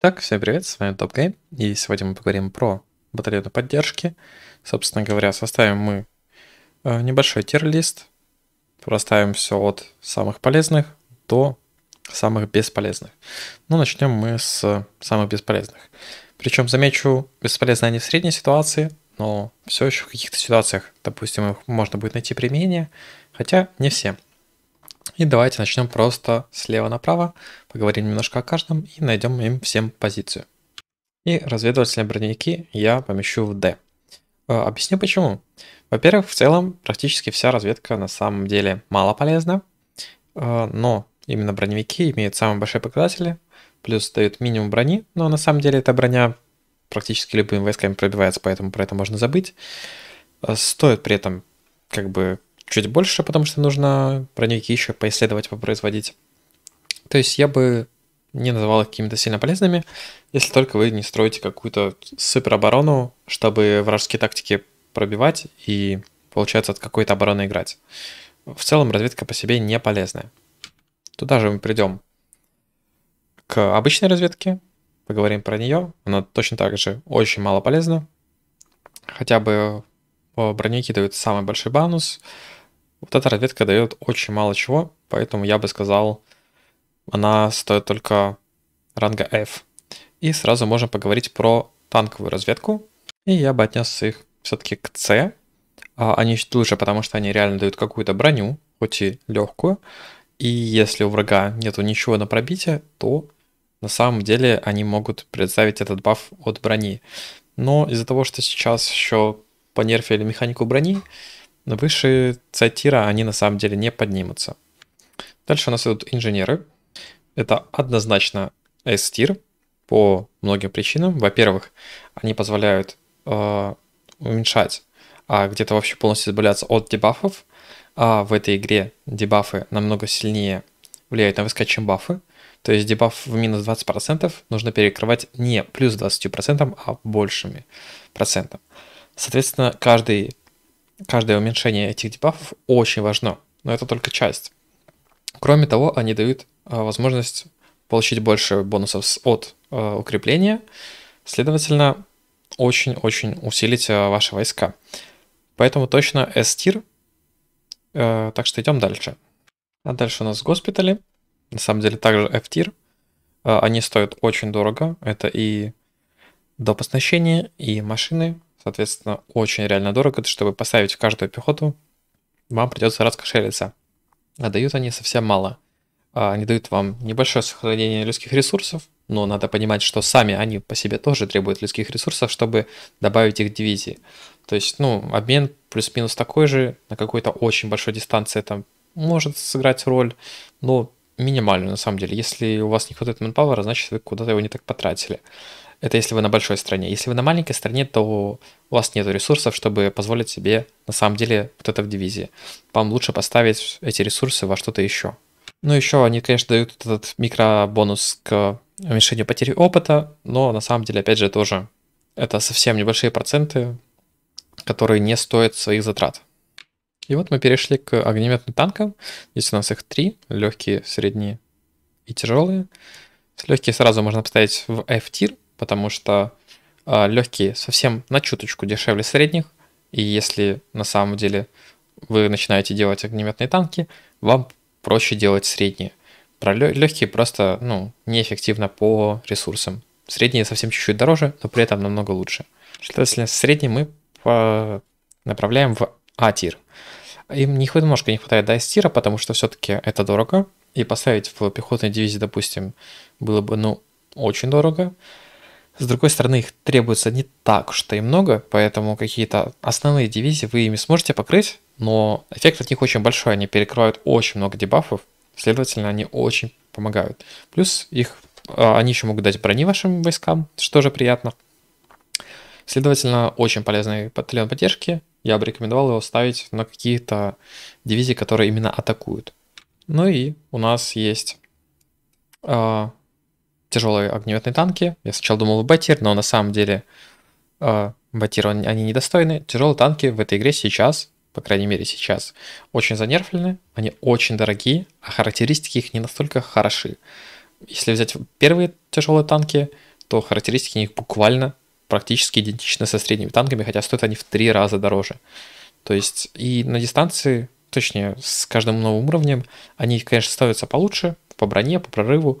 Итак, всем привет, с вами Топ Гейм, и сегодня мы поговорим про батарею поддержки. Собственно говоря, составим мы э, небольшой тир-лист, проставим все от самых полезных до самых бесполезных. Ну, начнем мы с э, самых бесполезных. Причем, замечу, бесполезны они в средней ситуации, но все еще в каких-то ситуациях, допустим, их можно будет найти применение, хотя не всем. И давайте начнем просто слева направо, поговорим немножко о каждом и найдем им всем позицию. И разведывательные броневики я помещу в D. Э, объясню почему. Во-первых, в целом практически вся разведка на самом деле мало полезна, э, но именно броневики имеют самые большие показатели, плюс дают минимум брони, но на самом деле эта броня практически любыми войсками пробивается, поэтому про это можно забыть. Э, стоит при этом как бы чуть больше, потому что нужно броневики еще поисследовать, попроизводить. То есть я бы не называл их какими-то сильно полезными, если только вы не строите какую-то супероборону, чтобы вражеские тактики пробивать и, получается, от какой-то обороны играть. В целом разведка по себе не полезная. Туда же мы придем к обычной разведке, поговорим про нее. Она точно так же очень мало полезна. Хотя бы э, броневики дают самый большой бонус — вот эта разведка дает очень мало чего, поэтому я бы сказал, она стоит только ранга F. И сразу можем поговорить про танковую разведку. И я бы отнес их все-таки к C. А они чуть лучше, потому что они реально дают какую-то броню, хоть и легкую. И если у врага нету ничего на пробитие, то на самом деле они могут представить этот баф от брони. Но из-за того, что сейчас еще понерфили механику брони, выше C-тира они на самом деле не поднимутся. Дальше у нас идут инженеры. Это однозначно S-тир по многим причинам. Во-первых, они позволяют э, уменьшать, а где-то вообще полностью избавляться от дебафов. А в этой игре дебафы намного сильнее влияют на ВСК, чем бафы. То есть дебаф в минус 20% нужно перекрывать не плюс 20%, а большими процентами. Соответственно, каждый каждое уменьшение этих дебафов очень важно, но это только часть. Кроме того, они дают э, возможность получить больше бонусов от э, укрепления, следовательно, очень-очень усилить э, ваши войска. Поэтому точно S-тир, так что идем дальше. А дальше у нас госпитали, на самом деле также F-тир. Они стоят очень дорого, это и доп. оснащение, и машины, Соответственно, очень реально дорого, чтобы поставить каждую пехоту, вам придется раскошелиться. А дают они совсем мало. А, они дают вам небольшое сохранение людских ресурсов, но надо понимать, что сами они по себе тоже требуют людских ресурсов, чтобы добавить их дивизии. То есть, ну, обмен плюс-минус такой же, на какой-то очень большой дистанции это может сыграть роль, но минимальную на самом деле. Если у вас не хватает manpower, значит вы куда-то его не так потратили. Это если вы на большой стране. Если вы на маленькой стране, то у вас нет ресурсов, чтобы позволить себе на самом деле вот это в дивизии. Вам лучше поставить эти ресурсы во что-то еще. Ну, еще они, конечно, дают этот микробонус к уменьшению потери опыта, но на самом деле, опять же, тоже это совсем небольшие проценты, которые не стоят своих затрат. И вот мы перешли к огнеметным танкам. Здесь у нас их три, легкие, средние и тяжелые. С легкие сразу можно поставить в F-тир, потому что э, а, легкие совсем на чуточку дешевле средних, и если на самом деле вы начинаете делать огнеметные танки, вам проще делать средние. Про легкие просто ну, неэффективно по ресурсам. Средние совсем чуть-чуть дороже, но при этом намного лучше. Следовательно, средний мы по... А, направляем в А-тир. Им не, немножко не хватает до S-тира, потому что все-таки это дорого. И поставить в пехотной дивизии, допустим, было бы, ну, очень дорого. С другой стороны, их требуется не так что и много, поэтому какие-то основные дивизии вы ими сможете покрыть, но эффект от них очень большой, они перекрывают очень много дебафов, следовательно, они очень помогают. Плюс их а, они еще могут дать брони вашим войскам, что же приятно. Следовательно, очень полезный батальон поддержки. Я бы рекомендовал его ставить на какие-то дивизии, которые именно атакуют. Ну и у нас есть а, тяжелые огнеметные танки. Я сначала думал Батир, но на самом деле э, Батир он, они недостойны. Тяжелые танки в этой игре сейчас, по крайней мере сейчас, очень занерфлены, они очень дорогие, а характеристики их не настолько хороши. Если взять первые тяжелые танки, то характеристики у них буквально практически идентичны со средними танками, хотя стоят они в три раза дороже. То есть и на дистанции, точнее, с каждым новым уровнем, они, конечно, становятся получше по броне, по прорыву,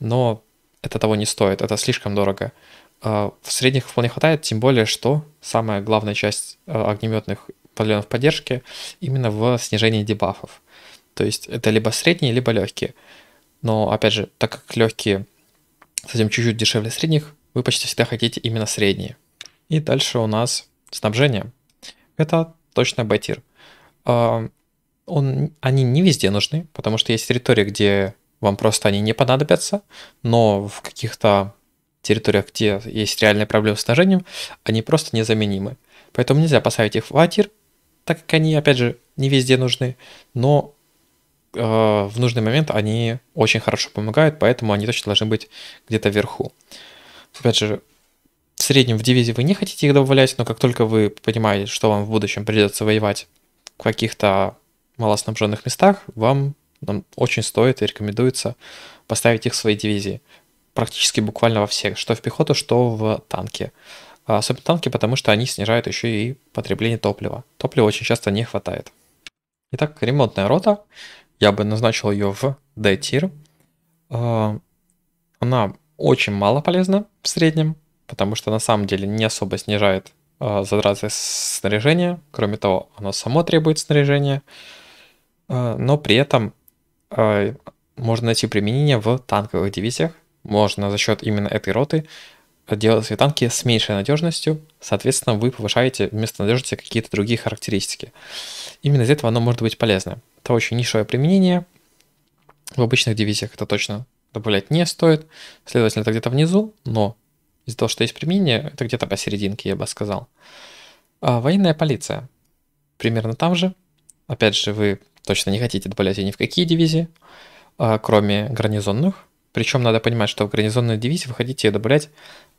но это того не стоит, это слишком дорого. А, в средних вполне хватает, тем более, что самая главная часть а, огнеметных павильонов поддержки именно в снижении дебафов. То есть это либо средние, либо легкие. Но, опять же, так как легкие совсем чуть-чуть дешевле средних, вы почти всегда хотите именно средние. И дальше у нас снабжение. Это точно байтир. А, он, они не везде нужны, потому что есть территории, где вам просто они не понадобятся, но в каких-то территориях, где есть реальная проблема с ножением, они просто незаменимы. Поэтому нельзя поставить их в атир, так как они, опять же, не везде нужны, но э, в нужный момент они очень хорошо помогают, поэтому они точно должны быть где-то вверху. Опять же, в среднем в дивизии вы не хотите их добавлять, но как только вы понимаете, что вам в будущем придется воевать в каких-то малоснабженных местах, вам нам очень стоит и рекомендуется поставить их в свои дивизии. Практически буквально во всех, что в пехоту, что в танки. Особенно танки, потому что они снижают еще и потребление топлива. Топлива очень часто не хватает. Итак, ремонтная рота. Я бы назначил ее в D-тир. А, она очень мало полезна в среднем, потому что на самом деле не особо снижает а, затраты снаряжения. Кроме того, оно само требует снаряжения. А, но при этом Э, можно найти применение в танковых дивизиях. Можно за счет именно этой роты делать свои танки с меньшей надежностью, соответственно, вы повышаете вместо надежности какие-то другие характеристики. Именно из этого оно может быть полезно. Это очень нишевое применение. В обычных дивизиях это точно добавлять не стоит. Следовательно, это где-то внизу, но из-за того, что есть применение, это где-то посерединке, я бы сказал. А военная полиция. Примерно там же. Опять же, вы точно не хотите добавлять ни в какие дивизии, а, кроме гарнизонных. Причем надо понимать, что в гарнизонные дивизии вы хотите добавлять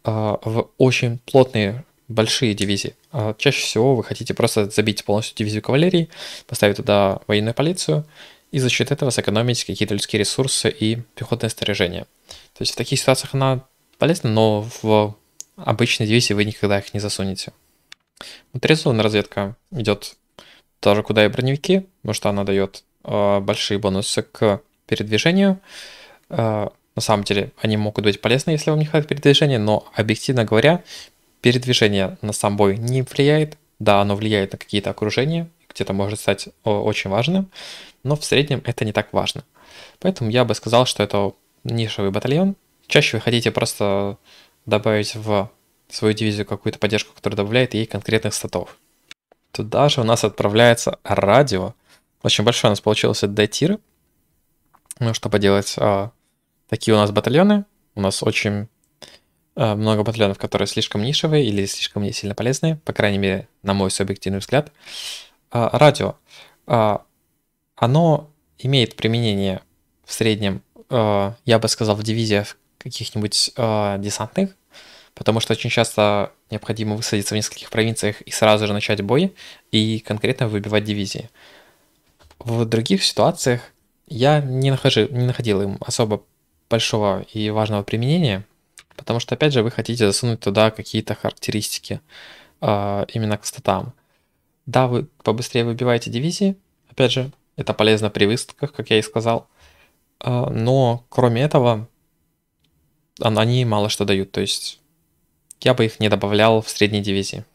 а, в очень плотные большие дивизии. А, чаще всего вы хотите просто забить полностью дивизию кавалерии, поставить туда военную полицию и за счет этого сэкономить какие-то людские ресурсы и пехотное снаряжение. То есть в таких ситуациях она полезна, но в обычной дивизии вы никогда их не засунете. Моторизованная разведка идет тоже куда и броневики, потому что она дает э, большие бонусы к передвижению. Э, на самом деле они могут быть полезны, если вам не хватает передвижения, но объективно говоря, передвижение на сам бой не влияет. Да, оно влияет на какие-то окружения, где-то может стать э, очень важным, но в среднем это не так важно. Поэтому я бы сказал, что это нишевый батальон. Чаще вы хотите просто добавить в свою дивизию какую-то поддержку, которая добавляет ей конкретных статов. Туда же у нас отправляется радио. Очень большой у нас получился D-тир. Ну, чтобы делать а, такие у нас батальоны. У нас очень а, много батальонов, которые слишком нишевые или слишком не сильно полезные. По крайней мере, на мой субъективный взгляд. А, радио. А, оно имеет применение в среднем, а, я бы сказал, в дивизиях каких-нибудь а, десантных, потому что очень часто необходимо высадиться в нескольких провинциях и сразу же начать бой и конкретно выбивать дивизии. В других ситуациях я не, нахожу, не находил им особо большого и важного применения, потому что, опять же, вы хотите засунуть туда какие-то характеристики э, именно к статам. Да, вы побыстрее выбиваете дивизии, опять же, это полезно при выставках, как я и сказал, э, но кроме этого они мало что дают, то есть я бы их не добавлял в средней дивизии.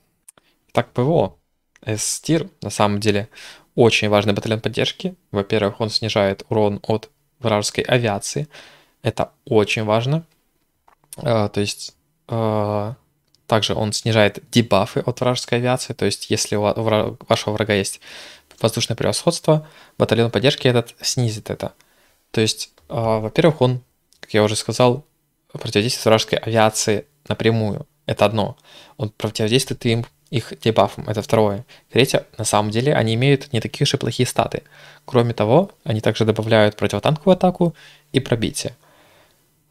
Так, ПВО. С-тир, на самом деле, очень важный батальон поддержки. Во-первых, он снижает урон от вражеской авиации. Это очень важно. Э, то есть э, также он снижает дебафы от вражеской авиации. То есть если у вашего врага есть воздушное превосходство, батальон поддержки этот снизит это. То есть, э, во-первых, он, как я уже сказал, противодействует вражеской авиации напрямую. Это одно. Он противодействует им их дебафом, это второе. Третье, на самом деле, они имеют не такие уж и плохие статы. Кроме того, они также добавляют противотанковую атаку и пробитие.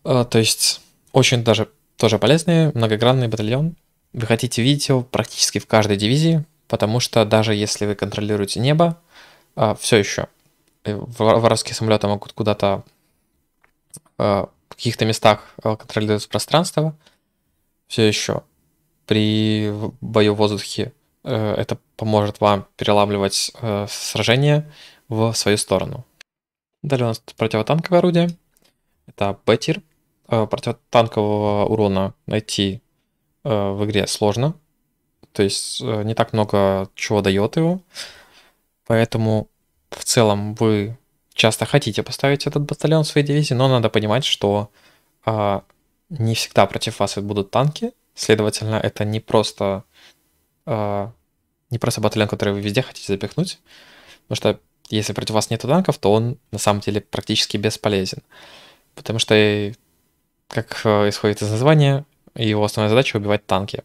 Э, то есть, очень даже тоже полезный многогранный батальон. Вы хотите видеть его практически в каждой дивизии, потому что даже если вы контролируете небо, э, все еще э, воровские самолеты могут куда-то в каких-то местах контролировать пространство, все еще при бою в воздухе э, это поможет вам переламливать э, сражение в свою сторону. Далее у нас противотанковое орудие. Это б э, Противотанкового урона найти в игре сложно. То есть не так много чего дает его. Поэтому в целом вы часто хотите поставить этот батальон в своей дивизии, но надо понимать, что а, не всегда против вас будут танки, следовательно, это не просто, э, не просто батальон, который вы везде хотите запихнуть, потому что если против вас нет танков, то он на самом деле практически бесполезен, потому что, как э, исходит из названия, его основная задача убивать танки.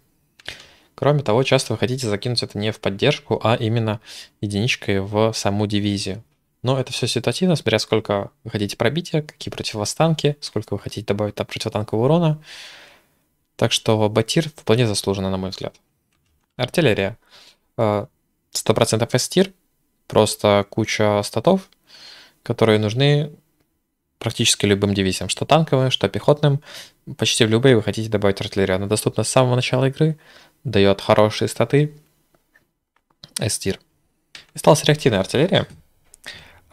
Кроме того, часто вы хотите закинуть это не в поддержку, а именно единичкой в саму дивизию. Но это все ситуативно, смотря сколько вы хотите пробития, какие противостанки, сколько вы хотите добавить там противотанкового урона. Так что батир вполне заслуженно, на мой взгляд. Артиллерия. 100% э, S-тир, просто куча статов, которые нужны практически любым дивизиям, что танковым, что пехотным. Почти в любые вы хотите добавить артиллерию. Она доступна с самого начала игры, дает хорошие статы. S-тир. Осталась реактивная артиллерия.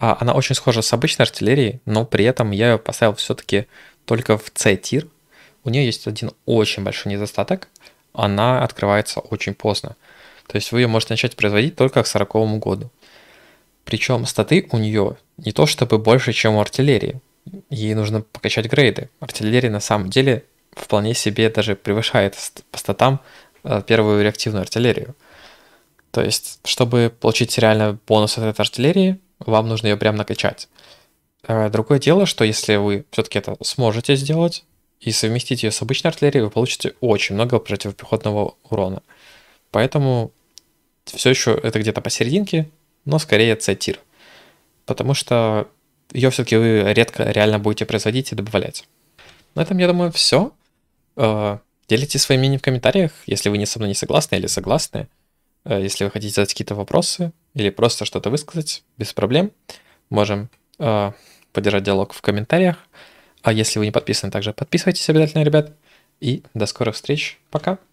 А, она очень схожа с обычной артиллерией, но при этом я ее поставил все-таки только в C-тир. У нее есть один очень большой недостаток. Она открывается очень поздно. То есть вы ее можете начать производить только к 40 году. Причем статы у нее не то чтобы больше, чем у артиллерии. Ей нужно покачать грейды. Артиллерия на самом деле вполне себе даже превышает по статам э, первую реактивную артиллерию. То есть, чтобы получить реально бонус от этой артиллерии, вам нужно ее прям накачать. Э, другое дело, что если вы все-таки это сможете сделать и совместить ее с обычной артиллерией, вы получите очень много противопехотного урона. Поэтому все еще это где-то посерединке, но скорее c Потому что ее все-таки вы редко реально будете производить и добавлять. На этом, я думаю, все. Э, делитесь своим мнением в комментариях, если вы не со мной не согласны или согласны. Э, если вы хотите задать какие-то вопросы, или просто что-то высказать, без проблем. Можем э, поддержать диалог в комментариях. А если вы не подписаны, также подписывайтесь обязательно, ребят. И до скорых встреч. Пока.